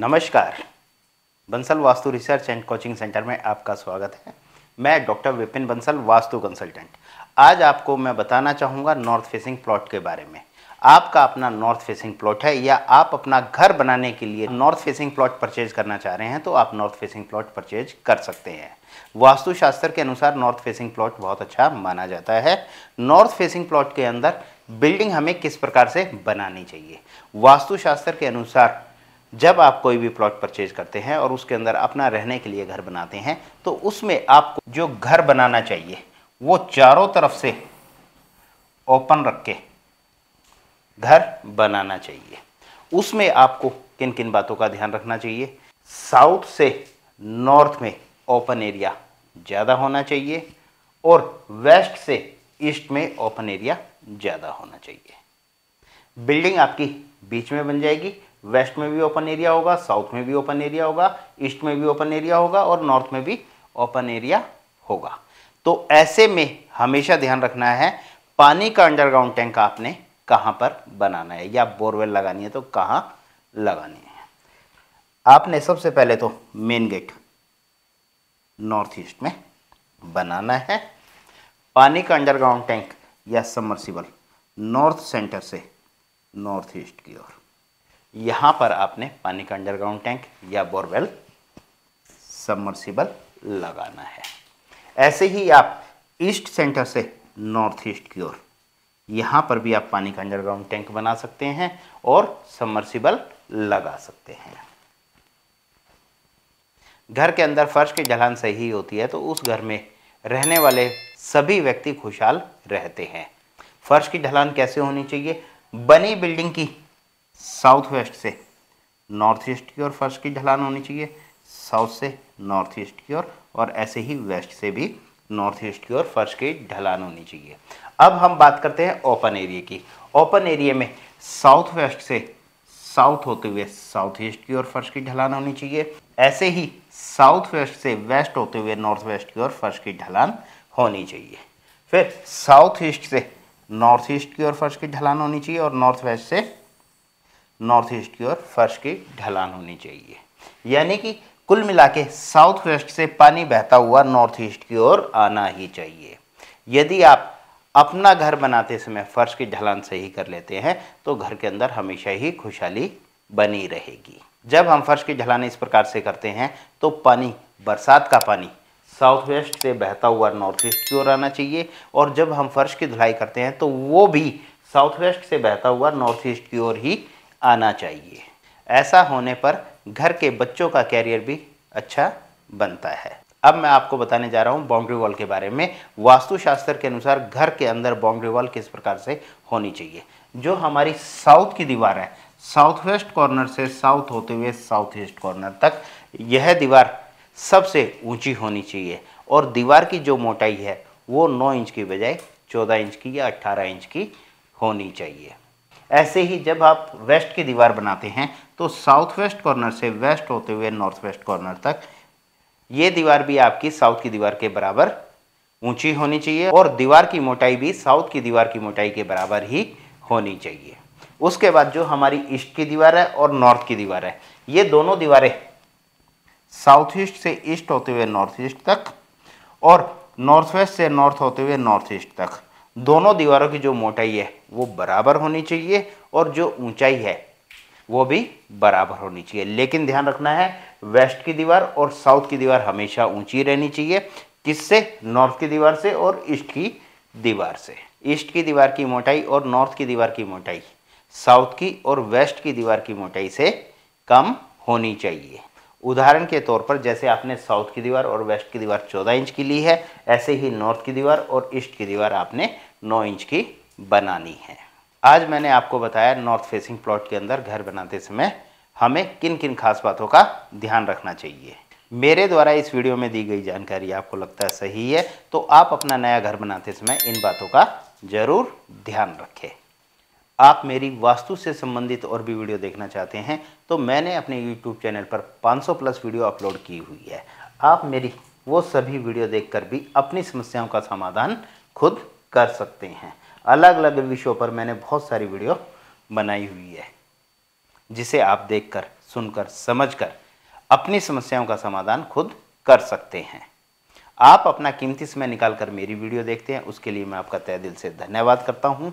नमस्कार Bansal Vastu research and coaching centre में आपका स्वागत है मैं डॉक्टर विपिन बंसल वास्तु कंसल्टेंट आज आपको मैं बताना चाहूँगा नॉर्थ फेसिंग प्लॉट के बारे में आपका अपना नॉर्थ फेसिंग प्लॉट है या आप अपना घर बनाने के लिए नॉर्थ फेसिंग प्लॉट परचेज करना चाह रहे हैं तो आप नॉर्थ फेसिंग प्लॉट परचेज कर सकते हैं वास्तुशास्त्र के अनुसार नॉर्थ फेसिंग प्लॉट बहुत अच्छा माना जाता है नॉर्थ फेसिंग प्लॉट के अंदर बिल्डिंग हमें किस प्रकार से बनानी चाहिए वास्तुशास्त्र के अनुसार जब आप कोई भी प्लॉट परचेज करते हैं और उसके अंदर अपना रहने के लिए घर बनाते हैं तो उसमें आपको जो घर बनाना चाहिए वो चारों तरफ से ओपन रख के घर बनाना चाहिए उसमें आपको किन किन बातों का ध्यान रखना चाहिए साउथ से नॉर्थ में ओपन एरिया ज़्यादा होना चाहिए और वेस्ट से ईस्ट में ओपन एरिया ज़्यादा होना चाहिए बिल्डिंग आपकी बीच में बन जाएगी वेस्ट में भी ओपन एरिया होगा साउथ में भी ओपन एरिया होगा ईस्ट में भी ओपन एरिया होगा और नॉर्थ में भी ओपन एरिया होगा तो ऐसे में हमेशा ध्यान रखना है पानी का अंडरग्राउंड टैंक आपने कहाँ पर बनाना है या बोरवेल लगानी है तो कहाँ लगानी है आपने सबसे पहले तो मेन गेट नॉर्थ ईस्ट में बनाना है पानी का अंडरग्राउंड टैंक या समर्सिबल नॉर्थ सेंटर से नॉर्थ ईस्ट की ओर यहाँ पर आपने पानी का अंडरग्राउंड टैंक या बोरवेल सबमर्सिबल लगाना है ऐसे ही आप ईस्ट सेंटर से नॉर्थ ईस्ट की ओर यहाँ पर भी आप पानी का अंडरग्राउंड टैंक बना सकते हैं और सबमर्सिबल लगा सकते हैं घर के अंदर फर्श की ढलान सही होती है तो उस घर में रहने वाले सभी व्यक्ति खुशहाल रहते हैं फर्श की ढलान कैसे होनी चाहिए बनी बिल्डिंग की साउथ वेस्ट से नॉर्थ ईस्ट की ओर फर्श की ढलान होनी चाहिए साउथ से नॉर्थ ईस्ट की ओर और ऐसे ही वेस्ट से भी नॉर्थ ईस्ट की ओर फर्श की ढलान होनी चाहिए अब हम बात करते हैं ओपन एरिया की ओपन एरिया में साउथ वेस्ट से साउथ होते हुए साउथ ईस्ट की ओर फर्श की ढलान होनी चाहिए ऐसे ही साउथ वेस्ट से वेस्ट होते हुए नॉर्थ वेस्ट की ओर फर्श की ढलान होनी चाहिए फिर साउथ ईस्ट से नॉर्थ ईस्ट की ओर फर्श की ढलान होनी चाहिए और नॉर्थ वेस्ट से नॉर्थ ईस्ट की ओर फर्श की ढलान होनी चाहिए यानी कि कुल मिला के साउथ वेस्ट से पानी बहता हुआ नॉर्थ ईस्ट की ओर आना ही चाहिए यदि आप अपना घर बनाते समय फर्श की ढलान सही कर लेते हैं तो घर के अंदर हमेशा ही खुशहाली बनी रहेगी जब हम फर्श की ढलान इस प्रकार से करते हैं तो पानी बरसात का पानी साउथ वेस्ट से बहता हुआ नॉर्थ ईस्ट की ओर आना चाहिए और जब हम फर्श की धुलाई करते हैं तो वो भी साउथ वेस्ट से बहता हुआ नॉर्थ ईस्ट की ओर ही आना चाहिए ऐसा होने पर घर के बच्चों का कैरियर भी अच्छा बनता है अब मैं आपको बताने जा रहा हूँ बाउंड्री वॉल के बारे में वास्तुशास्त्र के अनुसार घर के अंदर बाउंड्री वॉल किस प्रकार से होनी चाहिए जो हमारी साउथ की दीवार है साउथ वेस्ट कॉर्नर से साउथ होते हुए साउथ ईस्ट कॉर्नर तक यह दीवार सबसे ऊंची होनी चाहिए और दीवार की जो मोटाई है वो 9 इंच की बजाय 14 इंच की या 18 इंच की होनी चाहिए ऐसे ही जब आप वेस्ट की दीवार बनाते हैं तो साउथ वेस्ट कॉर्नर से वेस्ट होते हुए नॉर्थ वेस्ट कॉर्नर तक ये दीवार भी आपकी साउथ की दीवार के बराबर ऊंची होनी चाहिए और दीवार की मोटाई भी साउथ की दीवार की मोटाई के बराबर ही होनी चाहिए उसके बाद जो हमारी ईस्ट की दीवार है और नॉर्थ की दीवार है ये दोनों दीवारें साउथ ईस्ट से ईस्ट होते हुए नॉर्थ ईस्ट तक और नॉर्थ वेस्ट से नॉर्थ होते हुए नॉर्थ ईस्ट तक दोनों दीवारों की जो मोटाई है वो बराबर होनी चाहिए और जो ऊंचाई है वो भी बराबर होनी चाहिए लेकिन ध्यान रखना है वेस्ट की दीवार और साउथ की दीवार हमेशा ऊंची रहनी चाहिए किससे नॉर्थ की दीवार से और ईस्ट की दीवार से ईस्ट की दीवार की मोटाई और नॉर्थ की दीवार की मोटाई साउथ की और वेस्ट की दीवार की मोटाई से कम होनी चाहिए उदाहरण के तौर पर जैसे आपने साउथ की दीवार और वेस्ट की दीवार चौदह इंच की ली है ऐसे ही नॉर्थ की दीवार और ईस्ट की दीवार आपने नौ इंच की बनानी है आज मैंने आपको बताया नॉर्थ फेसिंग प्लॉट के अंदर घर बनाते समय हमें किन किन खास बातों का ध्यान रखना चाहिए मेरे द्वारा इस वीडियो में दी गई जानकारी आपको लगता है सही है तो आप अपना नया घर बनाते समय इन बातों का ज़रूर ध्यान रखें आप मेरी वास्तु से संबंधित और भी वीडियो देखना चाहते हैं तो मैंने अपने यूट्यूब चैनल पर 500 प्लस वीडियो अपलोड की हुई है आप मेरी वो सभी वीडियो देखकर भी अपनी समस्याओं का समाधान खुद कर सकते हैं अलग अलग विषयों पर मैंने बहुत सारी वीडियो बनाई हुई है जिसे आप देखकर सुनकर समझकर अपनी समस्याओं का समाधान खुद कर सकते हैं आप अपना कीमती समय निकालकर मेरी वीडियो देखते हैं उसके लिए मैं आपका तय दिल से धन्यवाद करता हूँ